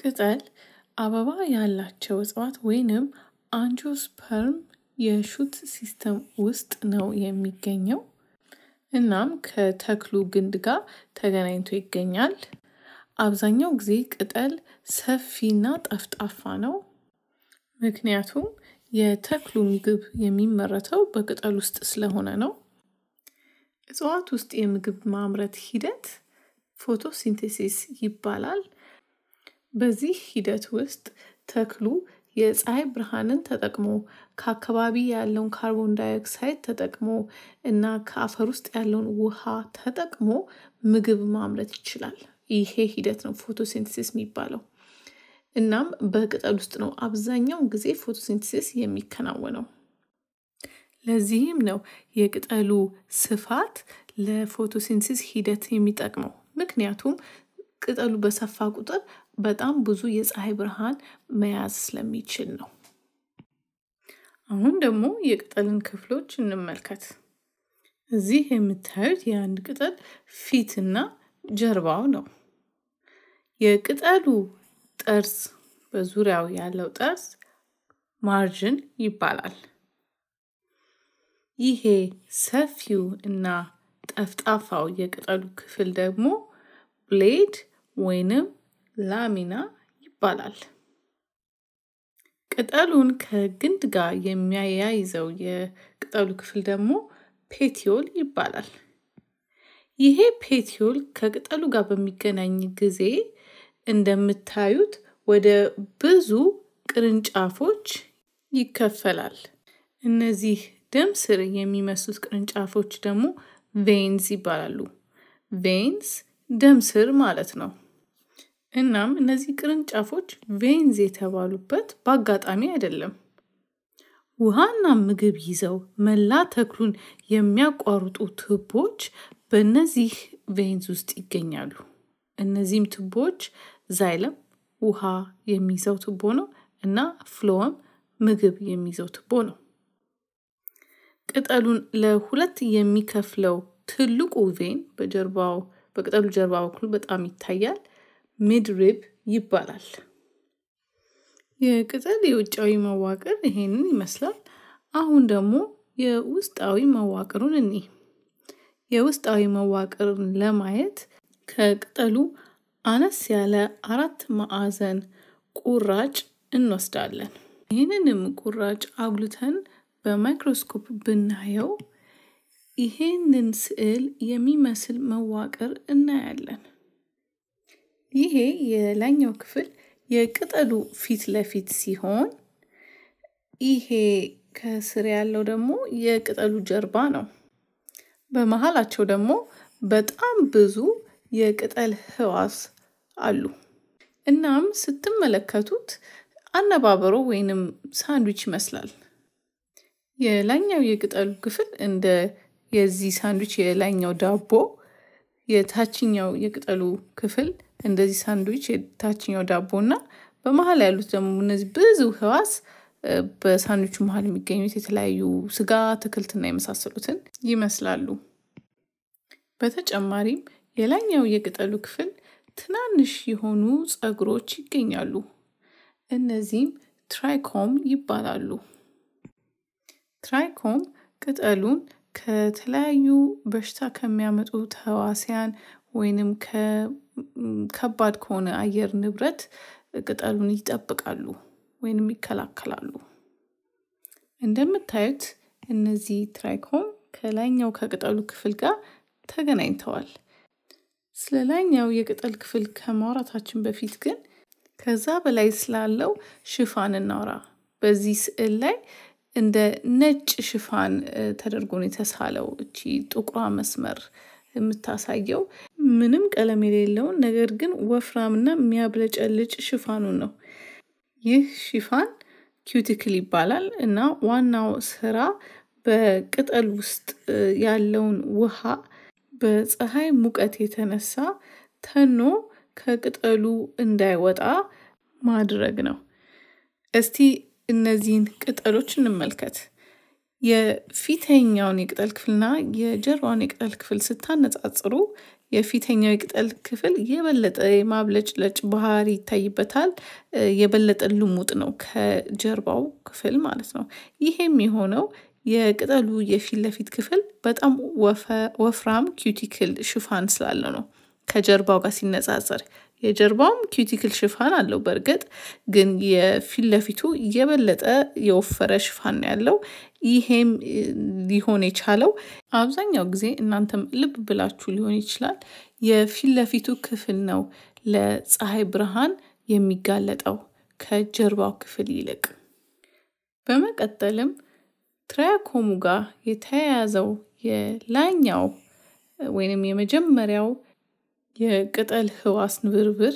ቅጠል አበባ ያላቸው እጽዋት ወይንም አንጆስፐርም የሹት ሲስተም ውስጥ ነው የሚገኘው። እናም ከተክሉ ግንድ ጋር ተገናኝቶ ይገኛል። አብዛኛው ጊዜ ቅጠል ሰፊና ጠፍጣፋ ነው፣ ምክንያቱም የተክሉ ምግብ የሚመረተው በቅጠል ውስጥ ስለሆነ ነው። እጽዋት ውስጥ የምግብ ማምረት ሂደት ፎቶሲንቴሲስ ይባላል። በዚህ ሂደት ውስጥ ተክሉ የፀሐይ ብርሃንን ተጠቅሞ ከአካባቢ ያለውን ካርቦን ዳይኦክሳይድ ተጠቅሞ እና ከአፈር ውስጥ ያለውን ውሃ ተጠቅሞ ምግብ ማምረት ይችላል። ይሄ ሂደት ነው ፎቶሲንተሲስ የሚባለው። እናም በቅጠል ውስጥ ነው አብዛኛውን ጊዜ ፎቶሲንተሲስ የሚከናወነው። ለዚህም ነው የቅጠሉ ስፋት ለፎቶሲንተሲስ ሂደት የሚጠቅመው። ምክንያቱም ቅጠሉ በሰፋ ቁጥር በጣም ብዙ የፀሐይ ብርሃን መያዝ ስለሚችል ነው። አሁን ደግሞ የቅጠልን ክፍሎች እንመልከት። እዚህ የምታዩት የአንድ ቅጠል ፊትና ጀርባው ነው። የቅጠሉ ጠርዝ በዙሪያው ያለው ጠርዝ ማርጅን ይባላል። ይሄ ሰፊው እና ጠፍጣፋው የቅጠሉ ክፍል ደግሞ ብሌድ ወይንም ላሚና ይባላል። ቅጠሉን ከግንድ ጋር የሚያያይዘው የቅጠሉ ክፍል ደግሞ ፔቲዮል ይባላል። ይሄ ፔቲዮል ከቅጠሉ ጋር በሚገናኝ ጊዜ እንደምታዩት ወደ ብዙ ቅርንጫፎች ይከፈላል። እነዚህ ደም ስር የሚመስሉት ቅርንጫፎች ደግሞ ቬንስ ይባላሉ። ቬንስ ደም ስር ማለት ነው። እናም እነዚህ ቅርንጫፎች ቬንዝ የተባሉበት በአጋጣሚ አይደለም። ውሃና ምግብ ይዘው መላ ተክሉን የሚያቋርጡ ትቦች በእነዚህ ቬንዝ ውስጥ ይገኛሉ። እነዚህም ትቦች ዛይለም ውሃ የሚይዘው ትቦ ነው እና ፍሎወም ምግብ የሚይዘው ትቦ ነው። ቅጠሉን ለሁለት የሚከፍለው ትልቁ ቬን በጀርባው በቅጠሉ ጀርባ በኩል በጣም ይታያል። ሚድሪብ ይባላል። የቅጠል የውጫዊ መዋቅር ይሄንን ይመስላል። አሁን ደግሞ የውስጣዊ መዋቅሩን እኒ የውስጣዊ መዋቅርን ለማየት ከቅጠሉ አነስ ያለ አራት ማዕዘን ቁራጭ እንወስዳለን። ይህንንም ቁራጭ አጉልተን በማይክሮስኮፕ ብናየው ይሄንን ስዕል የሚመስል መዋቅር እናያለን። ይሄ የላይኛው ክፍል የቅጠሉ ፊት ለፊት ሲሆን ይሄ ከስር ያለው ደግሞ የቅጠሉ ጀርባ ነው። በመሀላቸው ደግሞ በጣም ብዙ የቅጠል ህዋስ አሉ። እናም ስትመለከቱት አነባበሮ ወይንም ሳንድዊች ይመስላል። የላይኛው የቅጠሉ ክፍል እንደ የዚህ ሳንድዊች የላይኛው ዳቦ፣ የታችኛው የቅጠሉ ክፍል እንደዚህ ሳንድዊች የታችኛው ዳቦ እና በመሀል ያሉት ደግሞ እነዚህ ብዙ ህዋስ በሳንድዊቹ መሀል የሚገኙት የተለያዩ ስጋ፣ አትክልትና የመሳሰሉትን ይመስላሉ። በተጨማሪም የላይኛው የቅጠሉ ክፍል ትናንሽ የሆኑ ፀጉሮች ይገኛሉ። እነዚህም ትራይኮም ይባላሉ። ትራይኮም ቅጠሉን ከተለያዩ በሽታ ከሚያመጡ ተዋሲያን ወይንም ከባድ ከሆነ አየር ንብረት ቅጠሉን ይጠብቃሉ ወይንም ይከላከላሉ። እንደምታዩት እነዚህ ትራይኮም ከላይኛው ከቅጠሉ ክፍል ጋር ተገናኝተዋል። ስለ ላይኛው የቅጠል ክፍል ከማውራታችን በፊት ግን ከዛ በላይ ስላለው ሽፋን እናውራ። በዚህ ስዕል ላይ እንደ ነጭ ሽፋን ተደርጎ ነው የተሳለው። እቺ ጥቁሯ መስመር የምታሳየው ምንም ቀለም የሌለውን ነገር ግን ወፍራምና የሚያብለጨልጭ ሽፋኑን ነው። ይህ ሽፋን ኪውቲክል ይባላል እና ዋናው ስራ በቅጠል ውስጥ ያለውን ውሃ በፀሐይ ሙቀት የተነሳ ተኖ ከቅጠሉ እንዳይወጣ ማድረግ ነው። እስቲ እነዚህን ቅጠሎች እንመልከት። የፊተኛውን የቅጠል ክፍልና የጀርባውን የቅጠል ክፍል ስታነጻጽሩ የፊተኛው የቅጠል ክፍል የበለጠ የማብለጭለጭ ባህሪ ይታይበታል። የበለጠ ልሙጥ ነው ከጀርባው ክፍል ማለት ነው። ይሄም የሆነው የቅጠሉ የፊት ለፊት ክፍል በጣም ወፍራም ኪውቲክል ሽፋን ስላለው ነው ከጀርባው ጋር ሲነጻጸር። የጀርባውም ኪውቲክል ሽፋን አለው በእርግጥ ግን የፊት ለፊቱ የበለጠ የወፈረ ሽፋን ያለው ይሄም ሊሆን የቻለው አብዛኛው ጊዜ እናንተም ልብ ብላችሁ ሊሆን ይችላል የፊት ለፊቱ ክፍል ነው ለፀሐይ ብርሃን የሚጋለጠው ከጀርባው ክፍል ይልቅ። በመቀጠልም ትራያኮሙ ጋር የተያያዘው የላይኛው ወይንም የመጀመሪያው የቅጠል ህዋስ ንብርብር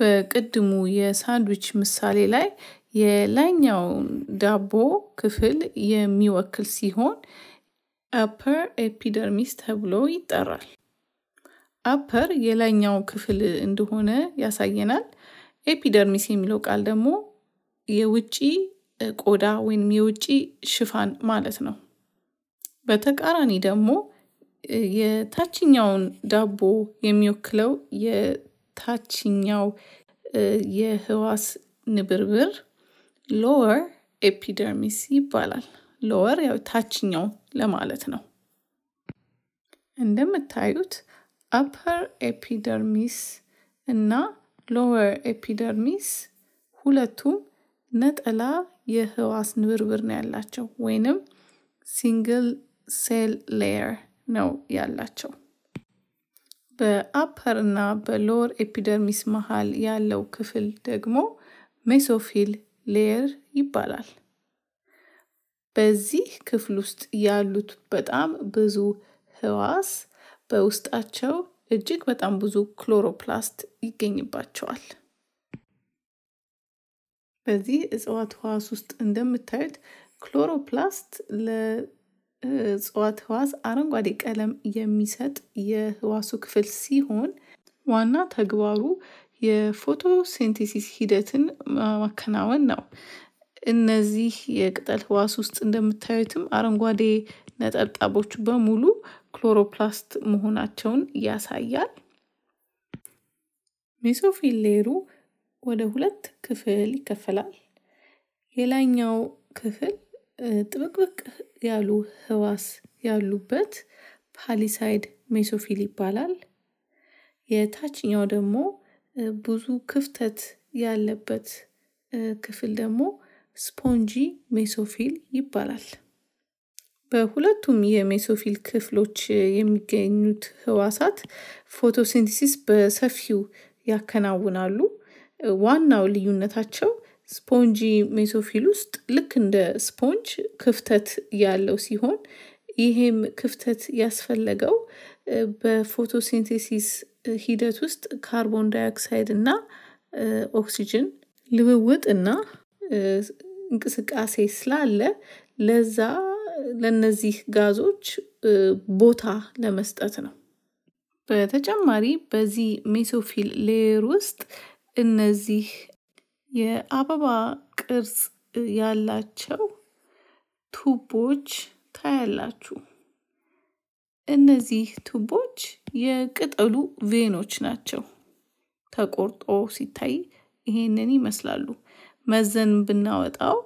በቅድሙ የሳንድዊች ምሳሌ ላይ የላይኛውን ዳቦ ክፍል የሚወክል ሲሆን አፐር ኤፒደርሚስ ተብሎ ይጠራል። አፐር የላይኛው ክፍል እንደሆነ ያሳየናል። ኤፒደርሚስ የሚለው ቃል ደግሞ የውጪ ቆዳ ወይም የውጪ ሽፋን ማለት ነው። በተቃራኒ ደግሞ የታችኛውን ዳቦ የሚወክለው የታችኛው የህዋስ ንብርብር ሎወር ኤፒደርሚስ ይባላል። ሎወር ያው ታችኛው ለማለት ነው። እንደምታዩት አፐር ኤፒደርሚስ እና ሎወር ኤፒደርሚስ ሁለቱም ነጠላ የህዋስ ንብርብር ነው ያላቸው ወይንም ሲንግል ሴል ሌየር ነው ያላቸው። በአፐር እና በሎወር ኤፒደርሚስ መሃል ያለው ክፍል ደግሞ ሜሶፊል ሌየር ይባላል። በዚህ ክፍል ውስጥ ያሉት በጣም ብዙ ህዋስ በውስጣቸው እጅግ በጣም ብዙ ክሎሮፕላስት ይገኝባቸዋል። በዚህ እጽዋት ህዋስ ውስጥ እንደምታዩት ክሎሮፕላስት ለእጽዋት ህዋስ አረንጓዴ ቀለም የሚሰጥ የህዋሱ ክፍል ሲሆን ዋና ተግባሩ የፎቶ ሂደትን ማከናወን ነው። እነዚህ የቅጠል ህዋስ ውስጥ እንደምታዩትም አረንጓዴ ነጠብጣቦቹ በሙሉ ክሎሮፕላስት መሆናቸውን ያሳያል። ሜሶፊል ወደ ሁለት ክፍል ይከፈላል። የላይኛው ክፍል ጥብቅብቅ ያሉ ህዋስ ያሉበት ፓሊሳይድ ሜሶፊል ይባላል። የታችኛው ደግሞ ብዙ ክፍተት ያለበት ክፍል ደግሞ ስፖንጂ ሜሶፊል ይባላል። በሁለቱም የሜሶፊል ክፍሎች የሚገኙት ህዋሳት ፎቶሲንቲሲስ በሰፊው ያከናውናሉ። ዋናው ልዩነታቸው ስፖንጂ ሜሶፊል ውስጥ ልክ እንደ ስፖንጅ ክፍተት ያለው ሲሆን ይሄም ክፍተት ያስፈለገው በፎቶሲንቴሲስ ሂደት ውስጥ ካርቦን ዳይኦክሳይድ እና ኦክሲጅን ልውውጥ እና እንቅስቃሴ ስላለ ለዛ ለነዚህ ጋዞች ቦታ ለመስጠት ነው። በተጨማሪ በዚህ ሜሶፊል ሌየር ውስጥ እነዚህ የአበባ ቅርጽ ያላቸው ቱቦች ታያላችሁ። እነዚህ ቱቦች የቅጠሉ ቬኖች ናቸው። ተቆርጦ ሲታይ ይሄንን ይመስላሉ። መዘን ብናወጣው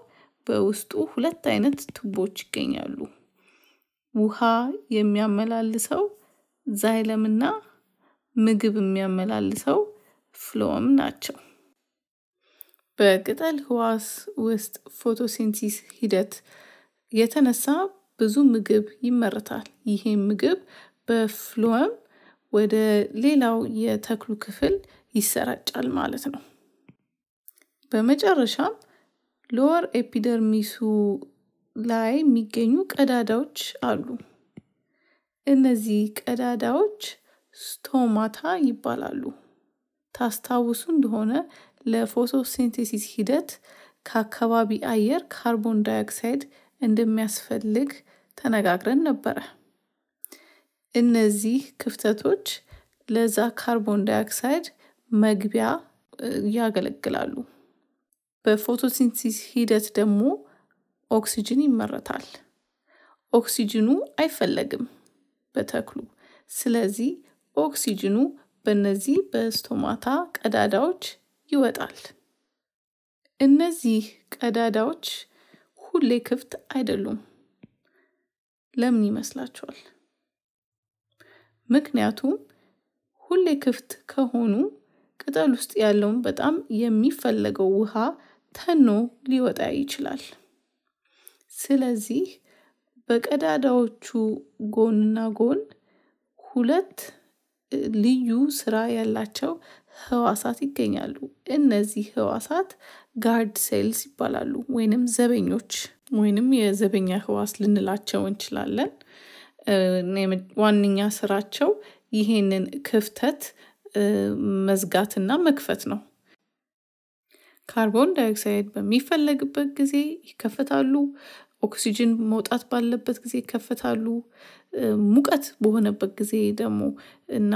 በውስጡ ሁለት አይነት ቱቦች ይገኛሉ። ውሃ የሚያመላልሰው ዛይለም እና ምግብ የሚያመላልሰው ፍሎም ናቸው። በቅጠል ህዋስ ውስጥ ፎቶሲንቲስ ሂደት የተነሳ ብዙ ምግብ ይመረታል። ይሄ ምግብ በፍሎም ወደ ሌላው የተክሉ ክፍል ይሰራጫል ማለት ነው። በመጨረሻም ሎወር ኤፒደርሚሱ ላይ የሚገኙ ቀዳዳዎች አሉ። እነዚህ ቀዳዳዎች ስቶማታ ይባላሉ። ታስታውሱ እንደሆነ ለፎቶሲንቴሲስ ሂደት ከአካባቢ አየር ካርቦን ዳይኦክሳይድ እንደሚያስፈልግ ተነጋግረን ነበረ። እነዚህ ክፍተቶች ለዛ ካርቦን ዳይኦክሳይድ መግቢያ ያገለግላሉ። በፎቶሲንቲስ ሂደት ደግሞ ኦክሲጅን ይመረታል። ኦክሲጅኑ አይፈለግም በተክሉ። ስለዚህ ኦክሲጅኑ በእነዚህ በስቶማታ ቀዳዳዎች ይወጣል። እነዚህ ቀዳዳዎች ሁሌ ክፍት አይደሉም። ለምን ይመስላችኋል? ምክንያቱም ሁሌ ክፍት ከሆኑ ቅጠል ውስጥ ያለውን በጣም የሚፈለገው ውሃ ተኖ ሊወጣ ይችላል። ስለዚህ በቀዳዳዎቹ ጎንና ጎን ሁለት ልዩ ስራ ያላቸው ህዋሳት ይገኛሉ። እነዚህ ህዋሳት ጋርድ ሴልስ ይባላሉ፣ ወይንም ዘበኞች ወይንም የዘበኛ ህዋስ ልንላቸው እንችላለን። ዋነኛ ስራቸው ይሄንን ክፍተት መዝጋትና መክፈት ነው። ካርቦን ዳይኦክሳይድ በሚፈለግበት ጊዜ ይከፍታሉ። ኦክሲጅን መውጣት ባለበት ጊዜ ይከፈታሉ። ሙቀት በሆነበት ጊዜ ደግሞ እና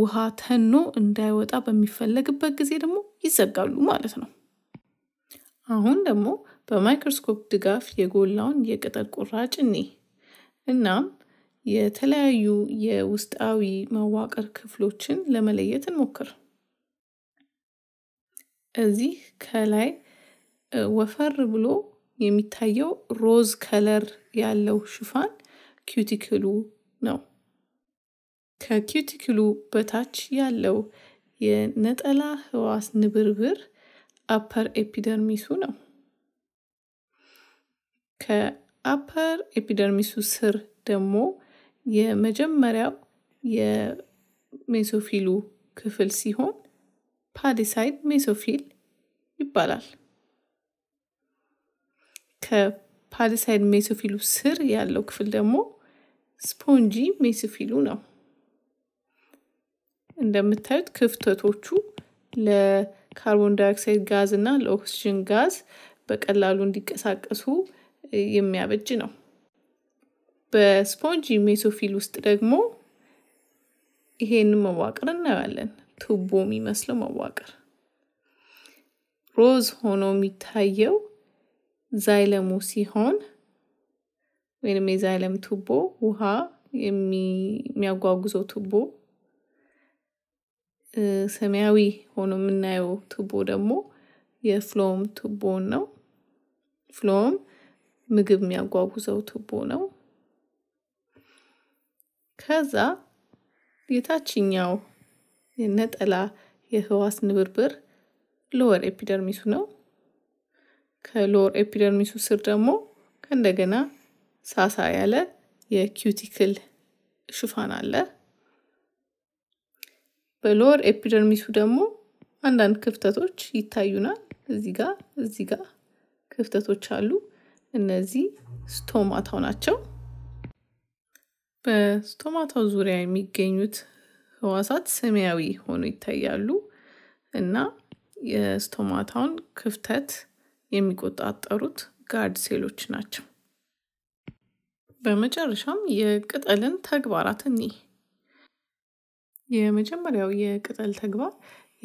ውሃ ተኖ እንዳይወጣ በሚፈለግበት ጊዜ ደግሞ ይዘጋሉ ማለት ነው። አሁን ደግሞ በማይክሮስኮፕ ድጋፍ የጎላውን የቅጠል ቁራጭ እኔ እናም የተለያዩ የውስጣዊ መዋቅር ክፍሎችን ለመለየት እንሞክር። እዚህ ከላይ ወፈር ብሎ የሚታየው ሮዝ ከለር ያለው ሽፋን ኪዩቲክሉ ነው። ከኪዩቲክሉ በታች ያለው የነጠላ ህዋስ ንብርብር አፐር ኤፒደርሚሱ ነው። ከአፐር ኤፒደርሚሱ ስር ደግሞ የመጀመሪያው የሜሶፊሉ ክፍል ሲሆን ፓዲሳይድ ሜሶፊል ይባላል። ከፓሊሳይድ ሜሶፊሉ ስር ያለው ክፍል ደግሞ ስፖንጂ ሜሶፊሉ ነው። እንደምታዩት ክፍተቶቹ ለካርቦን ዳይኦክሳይድ ጋዝ እና ለኦክስጅን ጋዝ በቀላሉ እንዲቀሳቀሱ የሚያበጅ ነው። በስፖንጂ ሜሶፊል ውስጥ ደግሞ ይሄንን መዋቅር እናያለን። ቱቦ የሚመስለው መዋቅር ሮዝ ሆኖ የሚታየው ዛይለሙ ሲሆን ወይም የዛይለም ቱቦ ውሃ የሚያጓጉዘው ቱቦ፣ ሰማያዊ ሆኖ የምናየው ቱቦ ደግሞ የፍሎም ቱቦ ነው። ፍሎም ምግብ የሚያጓጉዘው ቱቦ ነው። ከዛ የታችኛው ነጠላ የህዋስ ንብርብር ሎወር ኤፒደርሚሱ ነው። ከሎር ኤፒደርሚሱ ስር ደግሞ ከእንደገና ሳሳ ያለ የኪዩቲክል ሽፋን አለ። በሎር ኤፒደርሚሱ ደግሞ አንዳንድ ክፍተቶች ይታዩናል። እዚህ ጋ እዚህ ጋ ክፍተቶች አሉ። እነዚህ ስቶማታው ናቸው። በስቶማታው ዙሪያ የሚገኙት ህዋሳት ሰማያዊ ሆኖ ይታያሉ እና የስቶማታውን ክፍተት የሚቆጣጠሩት ጋርድ ሴሎች ናቸው። በመጨረሻም የቅጠልን ተግባራት እኒህ የመጀመሪያው የቅጠል ተግባር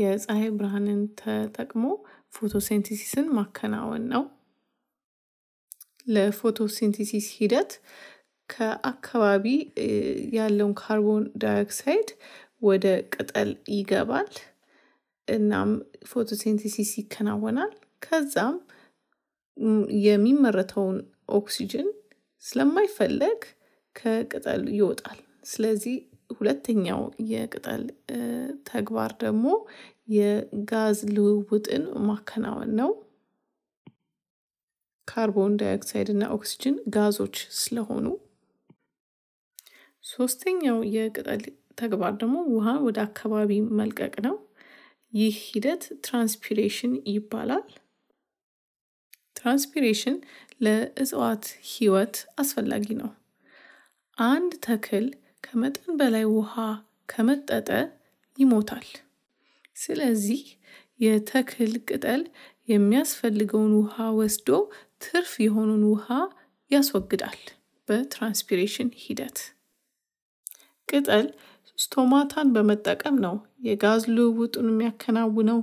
የፀሐይ ብርሃንን ተጠቅሞ ፎቶሴንቲሲስን ማከናወን ነው። ለፎቶሴንቲሲስ ሂደት ከአካባቢ ያለውን ካርቦን ዳይኦክሳይድ ወደ ቅጠል ይገባል። እናም ፎቶሴንቲሲስ ይከናወናል። ከዛም የሚመረተውን ኦክሲጅን ስለማይፈለግ ከቅጠል ይወጣል። ስለዚህ ሁለተኛው የቅጠል ተግባር ደግሞ የጋዝ ልውውጥን ማከናወን ነው። ካርቦን ዳይኦክሳይድ እና ኦክሲጅን ጋዞች ስለሆኑ። ሶስተኛው የቅጠል ተግባር ደግሞ ውሃ ወደ አካባቢ መልቀቅ ነው። ይህ ሂደት ትራንስፒሬሽን ይባላል። ትራንስፒሬሽን ለእጽዋት ህይወት አስፈላጊ ነው። አንድ ተክል ከመጠን በላይ ውሃ ከመጠጠ ይሞታል። ስለዚህ የተክል ቅጠል የሚያስፈልገውን ውሃ ወስዶ ትርፍ የሆኑን ውሃ ያስወግዳል በትራንስፒሬሽን ሂደት። ቅጠል ስቶማታን በመጠቀም ነው የጋዝ ልውውጡን የሚያከናውነው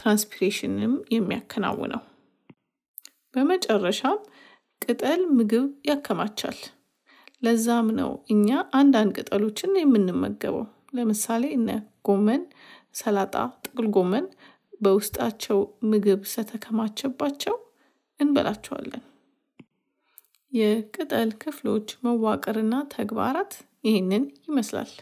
ትራንስፒሬሽንም የሚያከናውነው። በመጨረሻም ቅጠል ምግብ ያከማቻል። ለዛም ነው እኛ አንዳንድ ቅጠሎችን የምንመገበው። ለምሳሌ እነ ጎመን፣ ሰላጣ፣ ጥቅል ጎመን በውስጣቸው ምግብ ስለተከማቸባቸው እንበላቸዋለን። የቅጠል ክፍሎች መዋቅርና ተግባራት ይህንን ይመስላል።